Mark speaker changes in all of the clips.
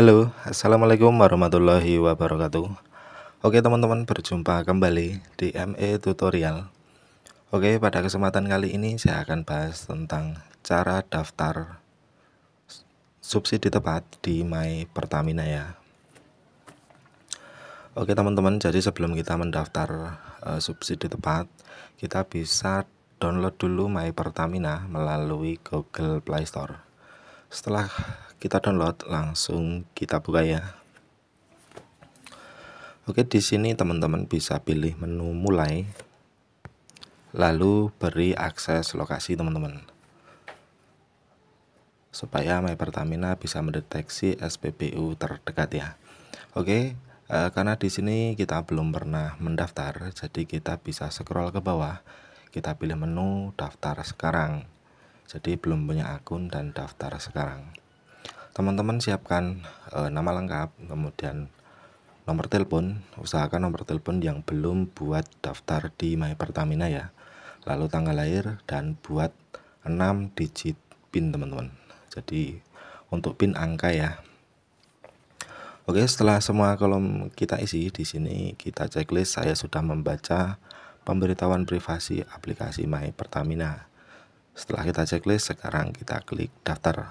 Speaker 1: Halo, Assalamualaikum warahmatullahi wabarakatuh Oke teman-teman, berjumpa kembali di ME Tutorial Oke, pada kesempatan kali ini saya akan bahas tentang cara daftar subsidi tepat di My Pertamina ya Oke teman-teman, jadi sebelum kita mendaftar uh, subsidi tepat Kita bisa download dulu My Pertamina melalui Google Play Store setelah kita download langsung kita buka ya Oke di sini teman-teman bisa pilih menu mulai lalu beri akses lokasi teman-teman supaya My Pertamina bisa mendeteksi SPBU terdekat ya Oke eh, karena di sini kita belum pernah mendaftar jadi kita bisa scroll ke bawah kita pilih menu daftar sekarang jadi belum punya akun dan daftar sekarang teman-teman siapkan e, nama lengkap kemudian nomor telepon usahakan nomor telepon yang belum buat daftar di My Pertamina ya lalu tanggal lahir dan buat 6 digit PIN teman-teman jadi untuk PIN angka ya Oke setelah semua kolom kita isi di sini kita checklist saya sudah membaca pemberitahuan privasi aplikasi My Pertamina setelah kita checklist sekarang kita klik daftar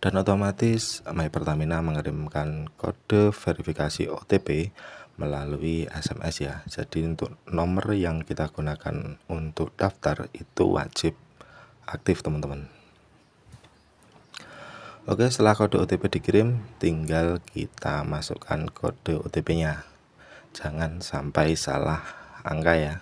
Speaker 1: dan otomatis My Pertamina mengirimkan kode verifikasi OTP melalui SMS ya. Jadi untuk nomor yang kita gunakan untuk daftar itu wajib aktif teman-teman. Oke, setelah kode OTP dikirim, tinggal kita masukkan kode OTP-nya. Jangan sampai salah angka ya.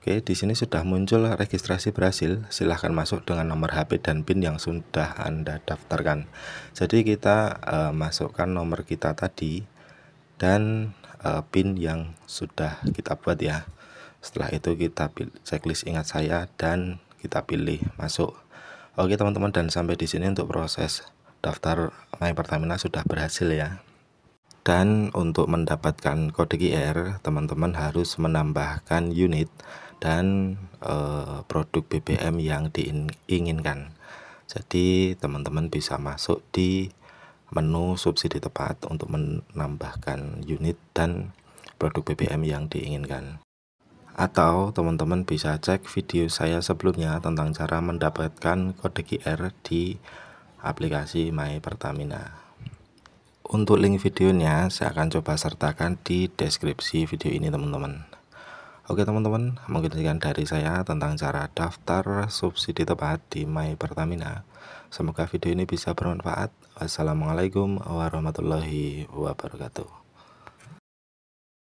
Speaker 1: Oke, di sini sudah muncul registrasi berhasil. Silahkan masuk dengan nomor HP dan PIN yang sudah Anda daftarkan. Jadi kita e, masukkan nomor kita tadi dan e, PIN yang sudah kita buat ya. Setelah itu kita checklist ingat saya dan kita pilih masuk. Oke teman-teman dan sampai di sini untuk proses daftar My Pertamina sudah berhasil ya. Dan untuk mendapatkan kode QR, teman-teman harus menambahkan unit dan e, produk BBM yang diinginkan. Jadi teman-teman bisa masuk di menu subsidi tepat untuk menambahkan unit dan produk BBM yang diinginkan. Atau teman-teman bisa cek video saya sebelumnya tentang cara mendapatkan kode QR di aplikasi My Pertamina. Untuk link videonya saya akan coba sertakan di deskripsi video ini teman-teman. Oke teman-teman, mungkin sekian dari saya tentang cara daftar subsidi tepat di My Pertamina. Semoga video ini bisa bermanfaat. Wassalamualaikum warahmatullahi wabarakatuh.